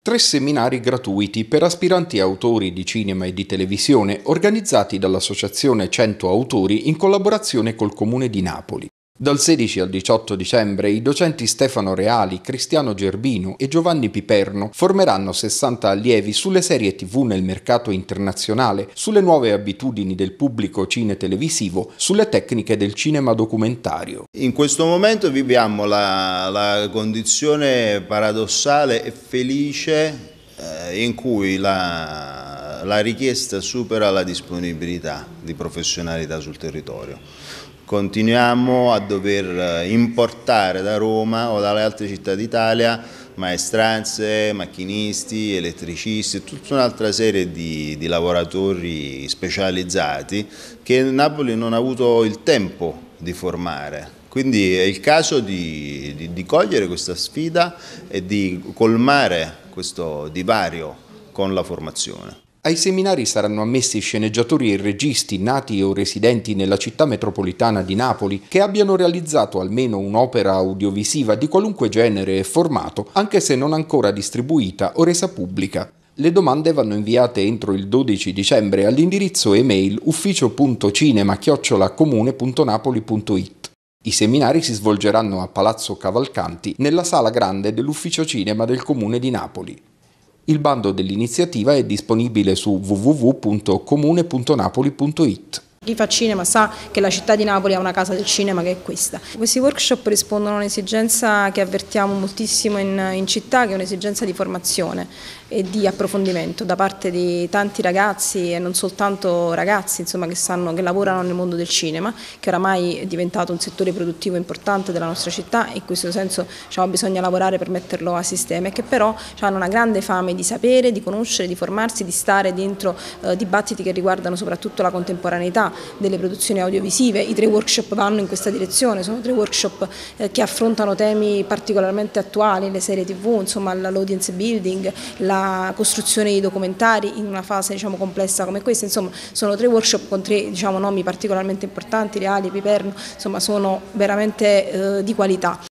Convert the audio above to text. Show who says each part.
Speaker 1: tre seminari gratuiti per aspiranti autori di cinema e di televisione organizzati dall'Associazione 100 Autori in collaborazione col Comune di Napoli. Dal 16 al 18 dicembre i docenti Stefano Reali, Cristiano Gerbino e Giovanni Piperno formeranno 60 allievi sulle serie TV nel mercato internazionale, sulle nuove abitudini del pubblico cine-televisivo, sulle tecniche del cinema documentario.
Speaker 2: In questo momento viviamo la, la condizione paradossale e felice eh, in cui la, la richiesta supera la disponibilità di professionalità sul territorio. Continuiamo a dover eh, importare da Roma o dalle altre città d'Italia maestranze, macchinisti, elettricisti, tutta un'altra serie di, di lavoratori specializzati che Napoli non ha avuto il tempo di formare. Quindi è il caso di, di, di, cogliere questa sfida e di colmare questo divario con la formazione. Ai seminari saranno ammessi
Speaker 1: sceneggiatori e registi nati o residenti nella città metropolitana di Napoli che abbiano realizzato almeno un'opera audiovisiva di qualunque genere e formato, anche se non ancora distribuita o resa pubblica. Le domande vanno inviate entro il 12 dicembre all'indirizzo email ufficio.cinema-comune.napoli.it. I seminari si svolgeranno a Palazzo Cavalcanti nella sala grande dell'Ufficio Cinema del Comune di Napoli. Il bando dell'iniziativa è disponibile su www.comune.napoli.it.
Speaker 3: Chi fa cinema sa che la città di Napoli ha una casa del cinema che è questa. Questi workshop rispondono a un'esigenza che avvertiamo moltissimo in, in città, che è un'esigenza di formazione e di approfondimento da parte di tanti ragazzi e non soltanto ragazzi insomma, che, sanno, che lavorano nel mondo del cinema, che oramai è diventato un settore produttivo importante della nostra città e in questo senso diciamo, bisogna lavorare per metterlo a sistema e che però cioè, hanno una grande fame di sapere, di conoscere, di formarsi, di stare dentro eh, dibattiti che riguardano soprattutto la contemporaneità delle produzioni audiovisive. I tre workshop vanno in questa direzione, sono tre workshop eh, che affrontano temi particolarmente attuali, le serie tv, insomma l'audience building, la costruzione di documentari in una fase diciamo, complessa come questa, insomma sono tre workshop con tre diciamo, nomi particolarmente importanti, Reali, Piperno, insomma sono veramente eh, di qualità.